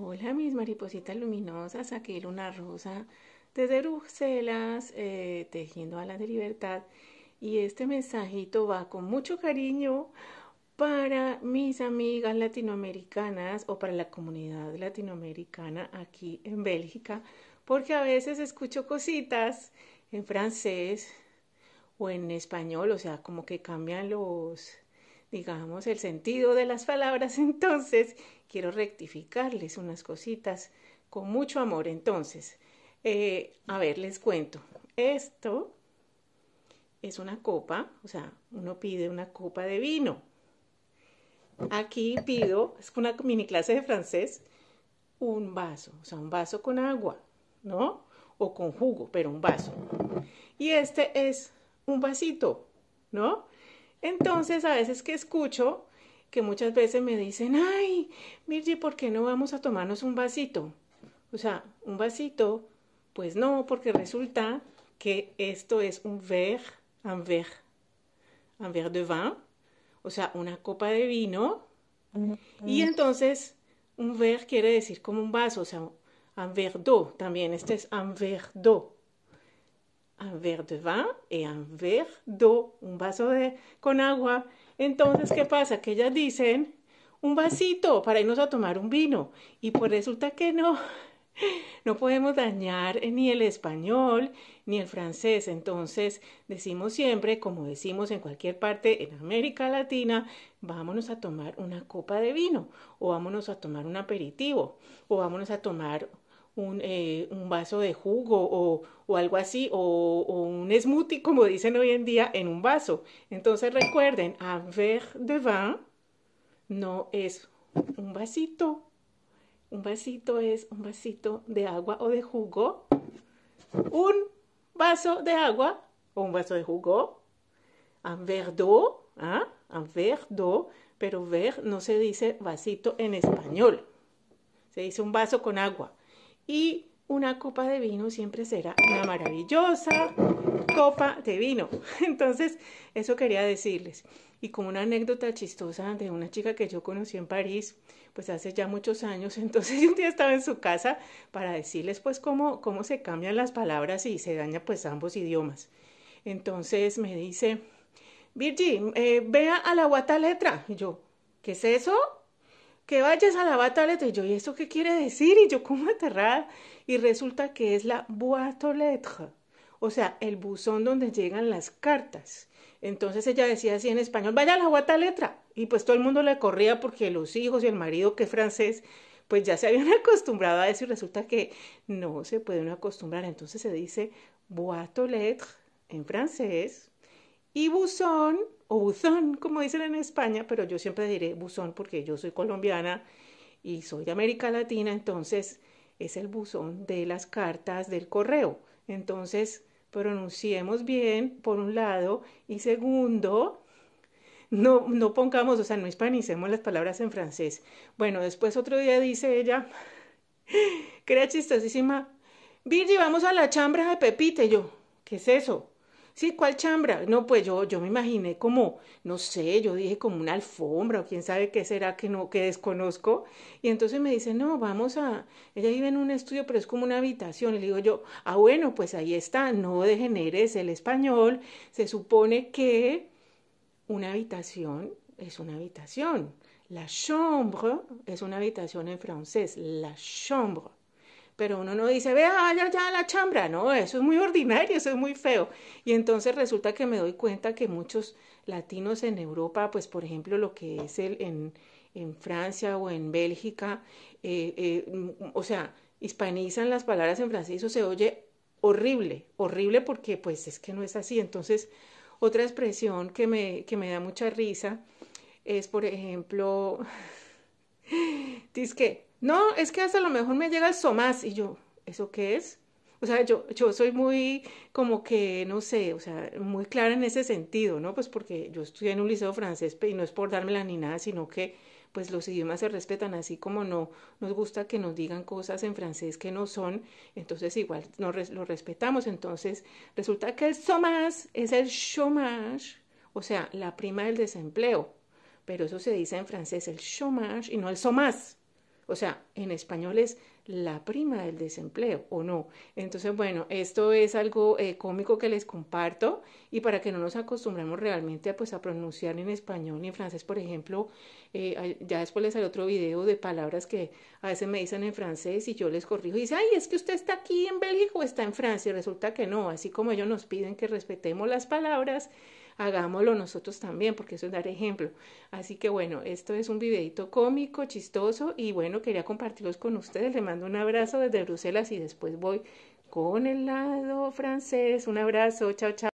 Hola mis maripositas luminosas, aquí Luna Rosa desde Bruselas, eh, tejiendo alas de libertad y este mensajito va con mucho cariño para mis amigas latinoamericanas o para la comunidad latinoamericana aquí en Bélgica, porque a veces escucho cositas en francés o en español, o sea, como que cambian los, digamos, el sentido de las palabras entonces quiero rectificarles unas cositas con mucho amor. Entonces, eh, a ver, les cuento. Esto es una copa, o sea, uno pide una copa de vino. Aquí pido, es una mini clase de francés, un vaso, o sea, un vaso con agua, ¿no? O con jugo, pero un vaso. Y este es un vasito, ¿no? Entonces, a veces que escucho que muchas veces me dicen, ay, Mirgi, ¿por qué no vamos a tomarnos un vasito? O sea, un vasito, pues no, porque resulta que esto es un ver, un ver, un ver de vin, o sea, una copa de vino. Y entonces, un ver quiere decir como un vaso, o sea, un verre también, este es un ver un ver de vin y un verre un vaso de, con agua entonces, ¿qué pasa? Que ellas dicen un vasito para irnos a tomar un vino y pues resulta que no. No podemos dañar ni el español ni el francés, entonces decimos siempre, como decimos en cualquier parte en América Latina, vámonos a tomar una copa de vino o vámonos a tomar un aperitivo o vámonos a tomar eh, un, vaso de jugo o, algo así, o, un smoothie, como dicen hoy en día, en un vaso. Entonces recuerden, un ver de vin no es un vasito. Un vasito es un vasito de agua o de jugo. Un vaso de agua o un vaso de jugo. Un verre d'eau, ¿ah? un verre pero ver no se dice vasito en español. Se dice un vaso con agua y una copa de vino siempre será una maravillosa copa de vino. Entonces, eso quería decirles. Y como una anécdota chistosa de una chica que yo conocí en París, pues hace ya muchos años, entonces un día estaba en su casa para decirles pues cómo, cómo se cambian las palabras y se daña pues ambos idiomas. Entonces me dice, Virgin, eh, vea a la guata letra. Y yo, ¿qué es eso? que vayas a la letra, Y yo, ¿y eso qué quiere decir? Y yo, como aterrada. Y resulta que es la boîte aux lettres, o sea, el buzón donde llegan las cartas. Entonces ella decía así en español, vaya a la guata letra. Y pues todo el mundo le corría porque los hijos y el marido, que es francés, pues ya se habían acostumbrado a eso y resulta que no se pueden acostumbrar. Entonces se dice boîte aux lettres en francés y buzón o buzón, como dicen en España, pero yo siempre diré buzón porque yo soy colombiana y soy de América Latina, entonces es el buzón de las cartas del correo. Entonces, pronunciemos bien, por un lado, y segundo, no, no pongamos, o sea, no hispanicemos las palabras en francés. Bueno, después otro día dice ella, que era chistosísima, Virgi, vamos a la chambra de Pepite, yo, ¿qué es eso? Sí, ¿cuál chambra? No, pues yo, yo me imaginé como, no sé, yo dije como una alfombra o quién sabe qué será que no, que desconozco. Y entonces me dice, no, vamos a, ella vive en un estudio, pero es como una habitación. Y le digo yo, ah, bueno, pues ahí está, no degeneres el español. Se supone que una habitación es una habitación. La chambre es una habitación en francés, la chambre pero uno no dice, vea, vaya ya a la chambra, no, eso es muy ordinario, eso es muy feo. Y entonces resulta que me doy cuenta que muchos latinos en Europa, pues por ejemplo lo que es el, en, en Francia o en Bélgica, eh, eh, o sea, hispanizan las palabras en francés, eso se oye horrible, horrible porque pues es que no es así. Entonces, otra expresión que me, que me da mucha risa es, por ejemplo, dice que no, es que hasta a lo mejor me llega el SOMAS y yo, ¿eso qué es? O sea, yo, yo soy muy como que, no sé, o sea, muy clara en ese sentido, ¿no? Pues porque yo estudié en un liceo francés y no es por dármela ni nada, sino que pues los idiomas se respetan, así como no nos gusta que nos digan cosas en francés que no son, entonces igual no lo respetamos. Entonces resulta que el SOMAS es el chômage, o sea, la prima del desempleo, pero eso se dice en francés el chômage y no el SOMAS. O sea, en español es la prima del desempleo, ¿o no? Entonces, bueno, esto es algo eh, cómico que les comparto y para que no nos acostumbremos realmente a pues, pronunciar en español ni en francés, por ejemplo, eh, ya después les haré otro video de palabras que a veces me dicen en francés y yo les corrijo y dice, ay, es que usted está aquí en Bélgica o está en Francia y resulta que no, así como ellos nos piden que respetemos las palabras, hagámoslo nosotros también, porque eso es dar ejemplo. Así que bueno, esto es un videito cómico, chistoso y bueno, quería compartirlos con ustedes. Les mando un abrazo desde Bruselas y después voy con el lado francés. Un abrazo, chao, chao.